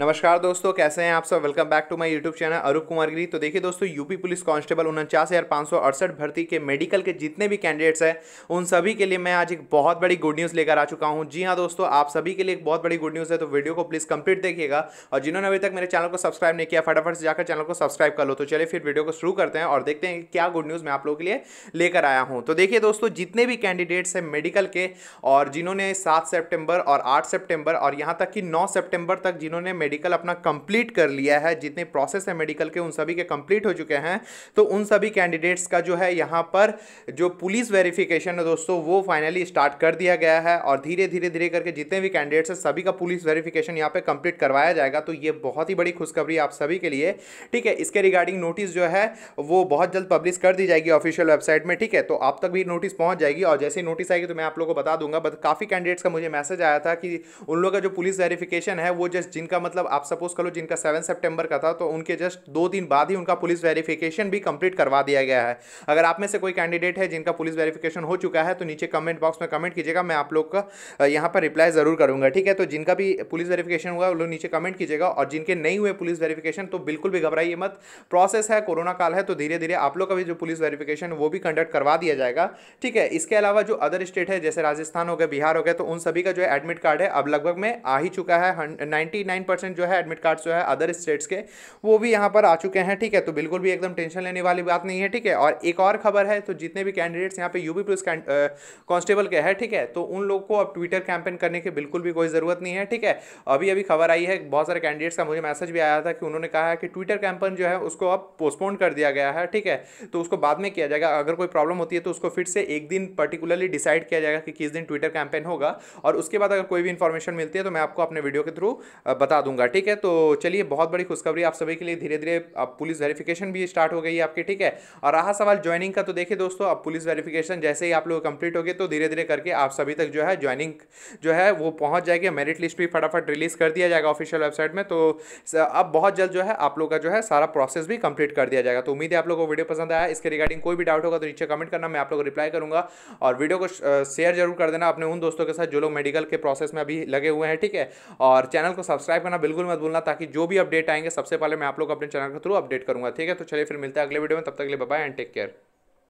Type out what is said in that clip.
नमस्कार दोस्तों कैसे हैं आप सब welcome back to my YouTube channel Arup Kumar Giri तो देखिए दोस्तों यूपी पुलिस कांस्टेबल उनचास हज़ार पाँच सौ अड़सठ भर्ती के मेडिकल के जितने भी कैंडिडेट्स हैं उन सभी के लिए मैं आज एक बहुत बड़ी गुड न्यूज़ लेकर आ चुका हूं जी हाँ दोस्तों आप सभी के लिए एक बहुत बड़ी गुड न्यूज़ है तो वीडियो को प्लीज़ कंप्लीट देखिएगा और जिन्होंने अभी तक मेरे चैनल को सब्सक्राइब नहीं किया फटाफट से जाकर चैनल को सब्सक्राइब कर लो तो चलिए फिर वीडियो को शुरू करते हैं और देखते हैं क्या गुड न्यूज़ मैं आप लोगों के लिए लेकर आया हूँ तो देखिए दोस्तों जितने भी कैंडिडेट्स हैं मेडिकल के और जिन्होंने सात सेप्टेम्बर और आठ सेप्टेम्बर और यहाँ तक कि नौ सेप्टेम्बर तक जिन्होंने मेडिकल अपना कंप्लीट कर लिया है जितने प्रोसेस है मेडिकल के उन सभी के कंप्लीट हो चुके हैं तो उन सभी कैंडिडेट्स का जो है यहाँ पर जो पुलिस वेरिफिकेशन है दोस्तों वो फाइनली स्टार्ट कर दिया गया है और धीरे धीरे धीरे करके जितने भी कैंडिडेट्स हैं सभी का पुलिस वेरिफिकेशन यहाँ पर कंप्लीट करवाया जाएगा तो ये बहुत ही बड़ी खुशखबरी आप सभी के लिए ठीक है इसके रिगार्डिंग नोटिस जो है वो बहुत जल्द पब्लिश कर दी जाएगी ऑफिशियल वेबसाइट में ठीक है तो आप तक भी नोटिस पहुंच जाएगी और जैसे ही नोटिस आएगी तो मैं आप लोगों को बता दूंगा बट काफ़ी कैंडिडेट्स का मुझे मैसेज आया था कि उन लोगों का जो पुलिस वेरिफिकेशन है वो जस्ट जिनका मतलब मतलब आप सपोज करो जिनका सेवन सेप्टेम्बर का था तो उनके जस्ट दो दिन बाद ही उनका पुलिस वेरिफिकेशन भी कंप्लीट करवा दिया गया है अगर आप में से कोई कैंडिडेट है जिनका पुलिस वेरिफिकेशन हो चुका है तो नीचे कमेंट बॉक्स में कमेंट कीजिएगा मैं आप लोग का यहाँ पर रिप्लाई ज़रूर करूंगा ठीक है तो जिनका भी पुलिस वेरिफिकेशन हुआ वो लोग नीचे कमेंट कीजिएगा और जिनके नहीं हुए पुलिस वेरिफिकेशन तो बिल्कुल भी घबराइए मत प्रोसेस है कोरोना काल है तो धीरे धीरे आप लोग का भी जो पुलिस वेरिफिकेशन वो भी कंडक्ट करवा दिया जाएगा ठीक है इसके अलावा जो अदर स्टेट है जैसे राजस्थान हो गया बिहार हो गया तो उन सभी का जो एडमिट कार्ड है अब लगभग में आ ही चुका है नाइन्टी परसेंट जो है एडमिट कार्ड जो है अदर स्टेट्स के वो भी यहाँ पर आ चुके हैं ठीक है तो बिल्कुल भी एकदम टेंशन लेने वाली बात नहीं है ठीक है और एक और खबर है तो जितने भी कैंडिडेट्स यहाँ पे यूपी पुलिस कांस्टेबल के हैं ठीक है तो उन लोग को अब ट्विटर कैंपेन करने की बिल्कुल भी कोई ज़रूरत नहीं है ठीक है अभी अभी खबर आई है बहुत सारे कैंडिडेट्स का मुझे मैसेज भी आया था कि उन्होंने कहा है कि ट्विटर कैंपेन जो है उसको अब पोस्टपोन कर दिया गया है ठीक है तो उसको बाद में किया जाएगा अगर कोई प्रॉब्लम होती है तो उसको फिर से एक दिन पर्टिकुलरली डिसाइड किया जाएगा कि किस दिन ट्विटर कैंपेन होगा और उसके बाद अगर कोई भी इंफॉर्मेशन मिलती है तो मैं आपको अपने वीडियो के थ्रू बता दूंगा बताऊंगा ठीक है तो चलिए बहुत बड़ी खुशखबरी आप सभी के लिए धीरे धीरे अब पुलिस वेरिफिकेशन भी स्टार्ट हो गई है आपकी ठीक है और रहा सवाल ज्वाइनिंग का तो देखिए दोस्तों अब पुलिस वेरिफिकेशन जैसे ही आप लोग कंप्लीट हो गए तो धीरे धीरे करके आप सभी तक जो है ज्वाइनिंग जो है वो पहुंच जाएगी मेरिट लिस्ट भी फटाफट रिलीज कर दिया जाएगा ऑफिशियल वेबसाइट में तो अब बहुत जल्द जो है आप लोग का जो है सारा प्रोसेस भी कंप्लीट कर दिया जाएगा तो उम्मीद है आप लोगों को वीडियो पसंद आया इसके रिगार्डिंग कोई भी डाउट होगा तो नीचे कमेंट करना मैं आप लोग को रिप्लाई करूंगा और वीडियो को शेयर जरूर कर देना अपने उन दोस्तों के साथ जो लोग मेडिकल के प्रोसेस में अभी लगे हुए हैं ठीक है और चैनल को सब्सक्राइब करना बिल्कुल मत भूलना ताकि जो भी अपडेट आएंगे सबसे पहले मैं आप लोग अपने चैनल के थ्रू अपडेट करूँगा ठीक है तो चलिए फिर मिलते हैं अगले वीडियो में तब तक के लिए बाय एंड टेक केयर